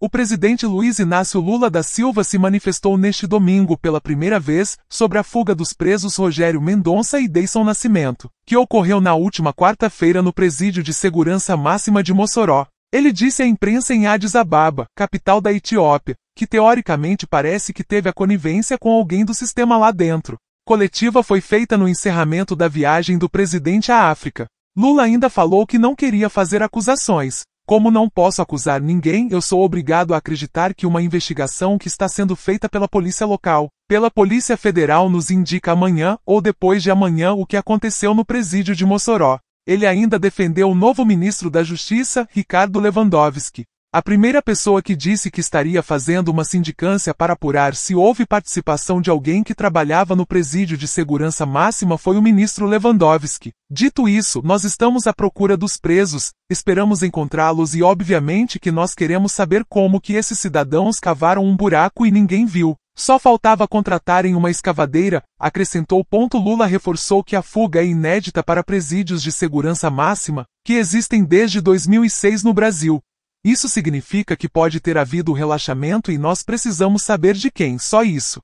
O presidente Luiz Inácio Lula da Silva se manifestou neste domingo pela primeira vez sobre a fuga dos presos Rogério Mendonça e Deison Nascimento, que ocorreu na última quarta-feira no Presídio de Segurança Máxima de Mossoró. Ele disse à imprensa em Addis Ababa, capital da Etiópia, que teoricamente parece que teve a conivência com alguém do sistema lá dentro. Coletiva foi feita no encerramento da viagem do presidente à África. Lula ainda falou que não queria fazer acusações, como não posso acusar ninguém, eu sou obrigado a acreditar que uma investigação que está sendo feita pela polícia local, pela Polícia Federal nos indica amanhã ou depois de amanhã o que aconteceu no presídio de Mossoró. Ele ainda defendeu o novo ministro da Justiça, Ricardo Lewandowski, a primeira pessoa que disse que estaria fazendo uma sindicância para apurar se houve participação de alguém que trabalhava no presídio de segurança máxima foi o ministro Lewandowski. Dito isso, nós estamos à procura dos presos, esperamos encontrá-los e obviamente que nós queremos saber como que esses cidadãos cavaram um buraco e ninguém viu. Só faltava contratarem uma escavadeira, acrescentou. Lula reforçou que a fuga é inédita para presídios de segurança máxima, que existem desde 2006 no Brasil, isso significa que pode ter havido relaxamento e nós precisamos saber de quem, só isso.